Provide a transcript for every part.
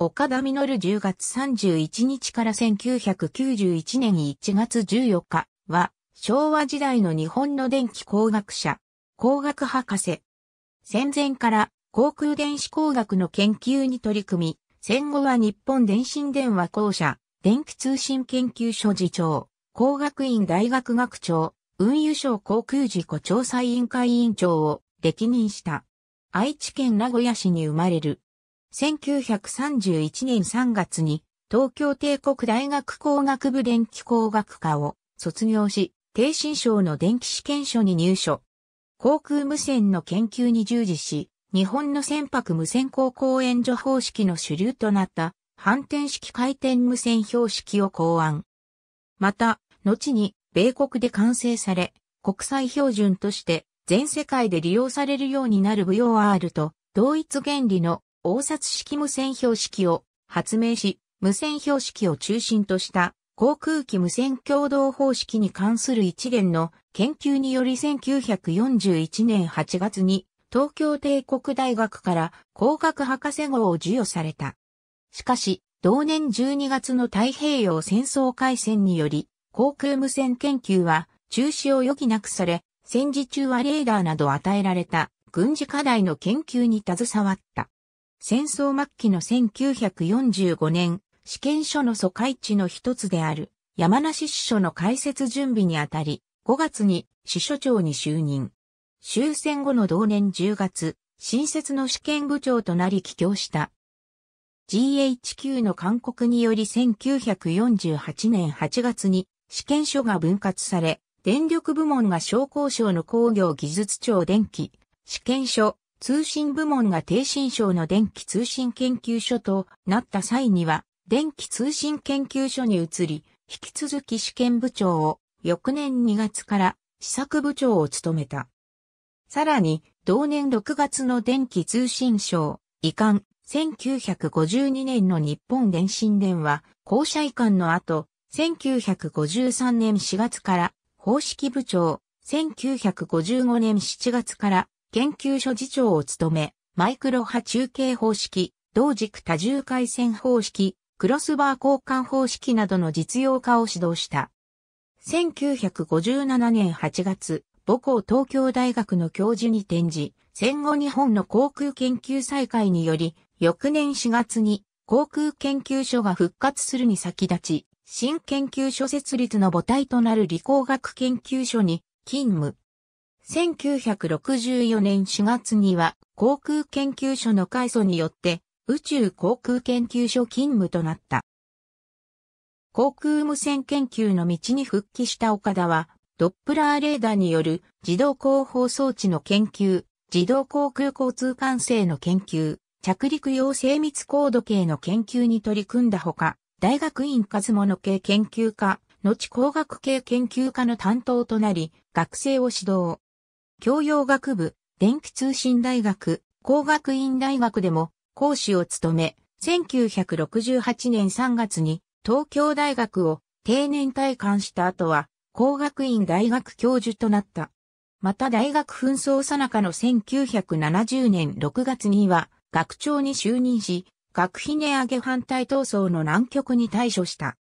岡田実10月31日から1991年1月14日は、昭和時代の日本の電気工学者、工学博士。戦前から航空電子工学の研究に取り組み、戦後は日本電信電話公社、電気通信研究所次長、工学院大学学長、運輸省航空事故調査委員会委員長を歴任した。愛知県名古屋市に生まれる。1931年3月に東京帝国大学工学部電気工学科を卒業し、低新省の電気試験所に入所。航空無線の研究に従事し、日本の船舶無線航行援助方式の主流となった反転式回転無線標識を考案。また、後に米国で完成され、国際標準として全世界で利用されるようになる VOR と同一原理の応札式無線標識を発明し、無線標識を中心とした航空機無線共同方式に関する一連の研究により1941年8月に東京帝国大学から工学博士号を授与された。しかし、同年12月の太平洋戦争開戦により、航空無線研究は中止を余儀なくされ、戦時中はレーダーなど与えられた軍事課題の研究に携わった。戦争末期の1945年、試験所の疎開地の一つである、山梨支所の開設準備にあたり、5月に支所長に就任。終戦後の同年10月、新設の試験部長となり帰郷した。GHQ の勧告により1948年8月に試験所が分割され、電力部門が商工省の工業技術庁電気、試験所、通信部門が低新省の電気通信研究所となった際には、電気通信研究所に移り、引き続き試験部長を翌年2月から試作部長を務めた。さらに、同年6月の電気通信省遺憾、1952年の日本電信電は校舎遺憾の後、1953年4月から、方式部長、1955年7月から、研究所次長を務め、マイクロ波中継方式、同軸多重回線方式、クロスバー交換方式などの実用化を指導した。1957年8月、母校東京大学の教授に転じ、戦後日本の航空研究再開により、翌年4月に航空研究所が復活するに先立ち、新研究所設立の母体となる理工学研究所に勤務。1964年4月には航空研究所の改祖によって宇宙航空研究所勤務となった。航空無線研究の道に復帰した岡田は、ドップラーレーダーによる自動広報装置の研究、自動航空交通管制の研究、着陸用精密高度計の研究に取り組んだほか、大学院数物系研究科、後工学系研究科の担当となり、学生を指導。教養学部、電気通信大学、工学院大学でも講師を務め、1968年3月に東京大学を定年退官した後は工学院大学教授となった。また大学紛争さなかの1970年6月には学長に就任し、学費値上げ反対闘争の難局に対処した。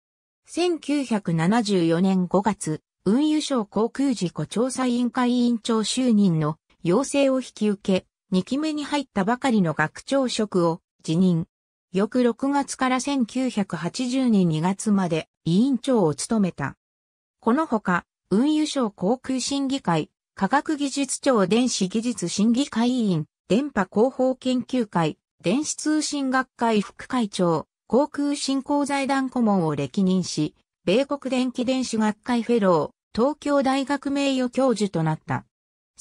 1974年5月、運輸省航空事故調査委員会委員長就任の要請を引き受け、2期目に入ったばかりの学長職を辞任。翌6月から1980年2月まで委員長を務めた。このほか、運輸省航空審議会、科学技術庁電子技術審議会委員、電波広報研究会、電子通信学会副会長、航空振興財団顧問を歴任し、米国電気電子学会フェロー、東京大学名誉教授となった。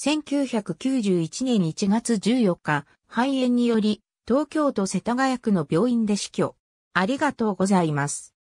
1991年1月14日、肺炎により、東京都世田谷区の病院で死去。ありがとうございます。